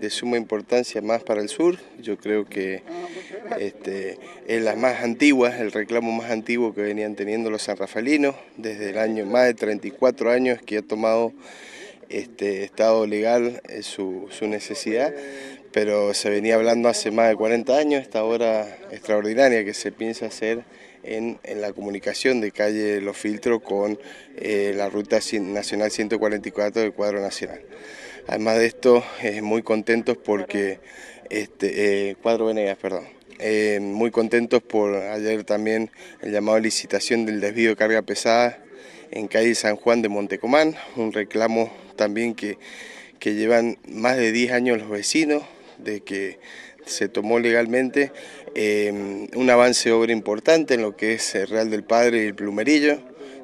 de suma importancia más para el sur, yo creo que este, es la más antigua, el reclamo más antiguo que venían teniendo los sanrafalinos, desde el año más de 34 años que ha tomado este estado legal eh, su, necesidad, pero se venía hablando hace más de 40 años, esta obra extraordinaria que se piensa hacer en, la comunicación de calle Los Filtros con eh, la Ruta Nacional 144 del cuadro nacional. Además de esto, eh, muy contentos porque este, eh, Cuadro Venegas, perdón. Eh, muy contentos por ayer también el llamado licitación del desvío de carga pesada en calle San Juan de Montecomán, un reclamo también que, que llevan más de 10 años los vecinos de que se tomó legalmente un avance de obra importante en lo que es el Real del Padre y el Plumerillo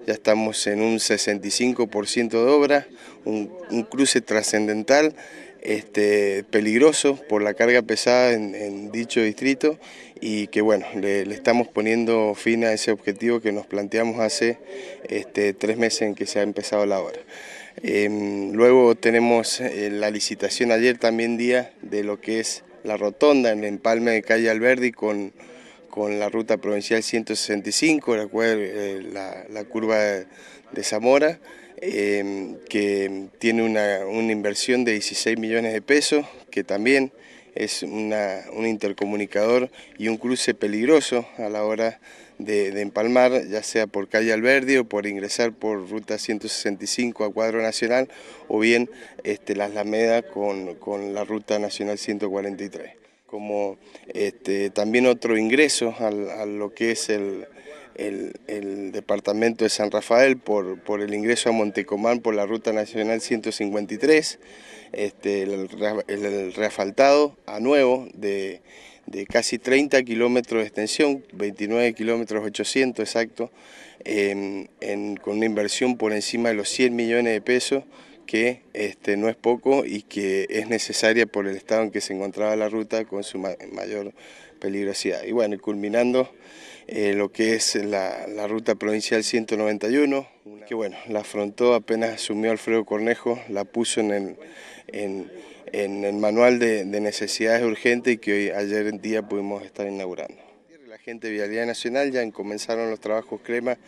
ya estamos en un 65% de obra, un, cruce trascendental, este, peligroso por la carga pesada en, dicho distrito y que bueno, le, estamos poniendo fin a ese objetivo que nos planteamos hace este, tres meses en que se ha empezado la obra. Em, luego tenemos eh, la licitación ayer también día de lo que es la rotonda en el empalme de calle Alberdi con con la ruta provincial 165, eh, la la, curva de Zamora, em, que tiene una, inversión de 16 millones de pesos, que también es un intercomunicador y un cruce peligroso a la hora de, empalmar, ya sea por calle Alberdi o por ingresar por ruta 165 a Cuadro Nacional o bien este, las alameda con la ruta nacional 143 como este, también otro ingreso a lo que es el, departamento de San Rafael por, el ingreso a Montecomán por la Ruta Nacional 153, este, el, el, a nuevo de, casi 30 kilómetros de extensión, 29 kilómetros 800 exacto, con una inversión por encima de los 100 millones de pesos que este, no es poco y que es necesaria por el estado en que se encontraba la ruta con su mayor peligrosidad. Y bueno, culminando eh, lo que es la, ruta provincial 191, que bueno, la afrontó apenas asumió Alfredo Cornejo, la puso en el, en, manual de, necesidades urgentes y que ayer en día pudimos estar inaugurando. La gente de Vialidad Nacional ya comenzaron los trabajos crema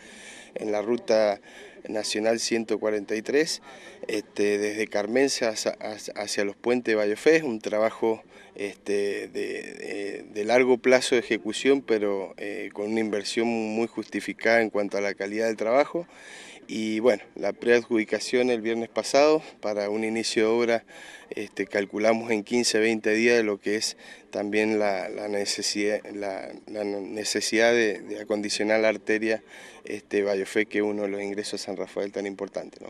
en la ruta nacional 143, este, desde Carmenza hacia, los puentes de es un trabajo este, de, largo plazo de ejecución, pero eh, con una inversión muy justificada en cuanto a la calidad del trabajo. Y bueno, la preadjudicación el viernes pasado para un inicio de obra este, calculamos en 15, 20 días lo que es también la, necesidad, la, necesidad de, acondicionar la arteria este, fue que uno de los ingresos a San Rafael tan importante. ¿no?